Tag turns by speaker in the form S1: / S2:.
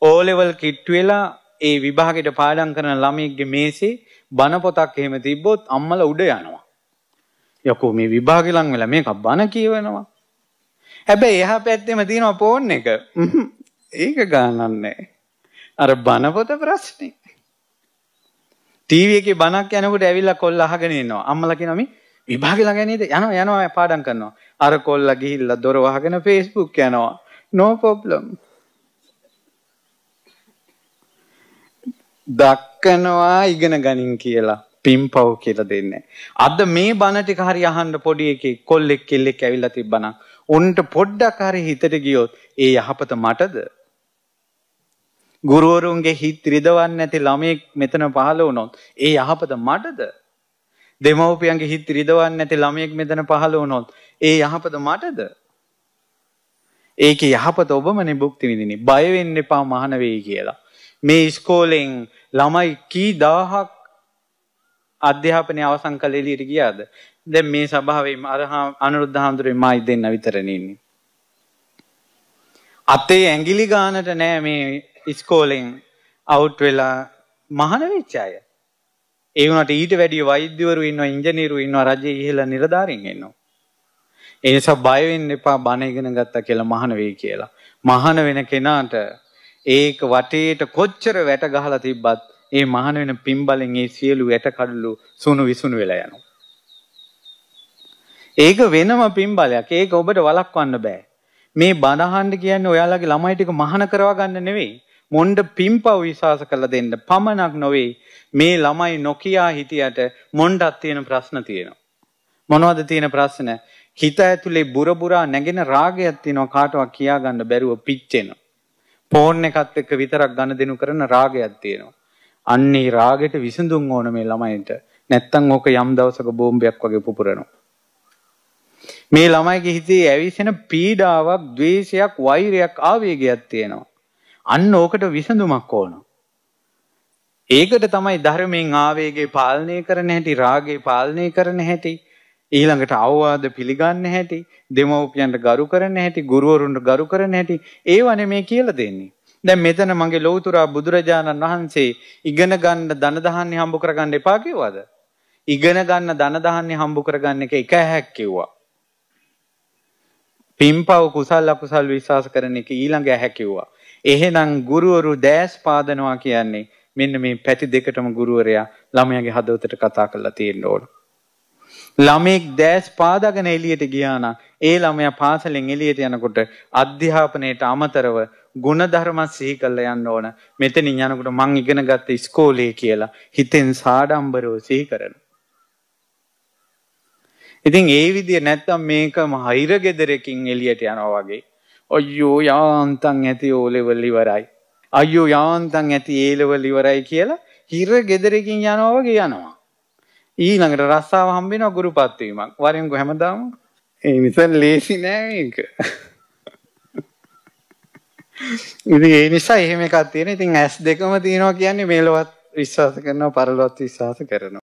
S1: ඕ level කිට් වෙලා ඒ විභාගෙට පාඩම් කරන ළමයෙක්ගේ මේසේ බන පොතක් එහෙම තිබ්බොත් අම්මලා උඩ යනවා. යකෝ මේ විභාගෙ ලං වෙලා මේක බන කියවනවා. හැබැයි එහා පැත්තෙම තියෙනවා ෆෝන් එක. ඒක ගානන්නේ. අර බන පොත ප්‍රශ්නේ. ටීවී එකේ බනක් යනකොට ඇවිල්ලා කොල්ල අහගෙන ඉන්නවා. අම්මලා කියනවා මේ විභාගෙ ළඟ නේද? යනවා යනවා පාඩම් කරනවා. අර කොල්ලා ගිහිල්ලා දොර වහගෙන Facebook යනවා. no problem. දක්කනවා ඉගෙන ගනින් කියලා. පිම්පව් කියලා දෙන්නේ. අද මේ බණ ටික හරි අහන්න පොඩි එකෙක් කොල්ලෙක් කෙල්ලෙක් ඇවිල්ලා තිබ්බනම් උන්ට පොඩ්ඩක් හරි හිතට ගියොත් ඒ යහපත මටද? ගුරුවරුන්ගේ හිත රිදවන්නේ නැති ළමයෙක් මෙතන පහළ වුණොත් ඒ යහපත මටද? දෙමව්පියන්ගේ හිත රිදවන්නේ නැති ළමයෙක් මෙතන පහළ වුණොත් ඒ යහපත මටද? ඒකේ යහපත ඔබමනේ භුක්ති විඳින්නේ. බය වෙන්න එපා මහාන වෙයි කියලා. මේ ඉස්කෝලෙන් ළමයි කී දහහක් අධ්‍යාපනය අවසන් කළ එළියට ගියාද? දැන් මේ සභාවේ අරහා අනුරුද්ධ හඳුරේ මායි දෙන්න විතරනේ ඉන්නේ. අතේ ඇඟිලි ගන්නට නෑ මේ ඉස්කෝලෙන් අවුට් වෙලා මහාන වෙච්ච අය. ඒ වුණාට ඊට වැඩිය වෛද්‍යවරු ඉන්නවා, ඉංජිනේරු ඉන්නවා, රජයේ ඉහළ නිලධාරීන් ඉන්නවා. ඒ නිසා බය වෙන්න එපා බණ ඉගෙන ගත්තා කියලා මහාන වෙයි කියලා. මහාන වෙන කෙනාට ඒක වටේට කොච්චර වැට ගහලා තිබ්බත් ඒ මහාන වෙන පිම්බලෙන් ඒ සියලු වැට කඩළු සුණු විසුණු වෙලා යනවා. ඒක වෙනම පිම්බලයක්. ඒක ඔබට වළක්වන්න බෑ. මේ බණහඬ කියන්නේ ඔයාලගේ ළමයි ටික මහාන කරවා ගන්න නෙවෙයි. මොණ්ඩ පිම්පව විශ්වාස කරලා දෙන්න පමණක් නොවේ. මේ ළමයි නොකියා හිටියට මොණ්ඩක් තියෙන ප්‍රශ්න තියෙනවා. මොනවද තියෙන ප්‍රශ්න? හිත ඇතුලේ බුරබුරා නැගෙන රාගයක් තියෙනවා කාටවත් කියා ගන්න බැරුව පිච්චෙනවා. ෆෝන් එකත් එක්ක විතරක් ඝන දෙනු කරන රාගයක් තියෙනවා. අන්නේ රාගෙට විසඳුම් ඕන මේ ළමයින්ට. නැත්තම් ඕක යම් දවසක බෝම්බයක් වගේ පුපුරනවා. මේ ළමයිගේ හිතේ ඇවිසෙන පීඩාවක්, द्वේෂයක්, වෛරයක්, ආවේගයක් තියෙනවා. අන්න ඕකට විසඳුමක් ඕන. ඒකට තමයි ධර්මයෙන් ආවේගේ පාලනය කරන හැටි, රාගේ පාලනය කරන හැටි, ඊළඟට අවවාද පිළිගන්න හැටි, දෙමව්පියන්ට ගරු කරන්න හැටි, ගුරුවරුන්ට ගරු කරන්න හැටි ඒවනේ මේ කියලා දෙන්නේ. දැන් මෙතන මගේ ලෞතුරා බුදුරජාණන් වහන්සේ ඉගෙන ගන්න ධන දහන්නේ හම්බ කරගන්න එපා කිව්වද? ඉගෙන ගන්න ධන දහන්නේ හම්බ කරගන්න එක එක හැක් කිව්වා. පින්පව් කුසල් අකුසල් විශ්වාස කරන එක ඊළඟ හැක් කිව්වා. එහෙනම් ගුරුවරු දැස් පාදනවා කියන්නේ මෙන්න මේ පැති දෙකටම ගුරුවරයා ළමයාගේ හදවතට කතා කරලා තියෙන්න ඕන. ළමෙක් දැස් පාදගෙන එළියට ගියා නම් ඒ ළමයා පාසලෙන් එළියට යනකොට අධ්‍යාපනයට අමතරව ಗುಣධර්ම සිහි කරලා යන්න ඕන. මෙතනින් යනකොට මං ඉගෙනගත්ත ඉස්කෝලේ කියලා හිතෙන් සාඩම්බරව සිහි කරනවා. ඉතින් ඒ විදිය නැත්තම් මේකම හෛර ගෙදරකින් එළියට යනවා වගේ. අයියෝ යාන්තම් ඇති ඕ ලෙවල් ඉවරයි. අයියෝ යාන්තම් ඇති ඒ ලෙවල් ඉවරයි කියලා හිර ගෙදරකින් යනවා වගේ යනවා. ඊළඟට රස්සාාව හම්බෙන ගුරු පත්වීමක් වරෙන් ගොහැමදාම ඒ මිස ලේසි නෑක ඉති ඒ නිසා එහෙම එකක් තියෙන ඉතින් ඇස් දෙකම තියෙනවා කියන්නේ මේලොවත් විශ්වාස කරනවා පරලොත් විශ්වාස කරනවා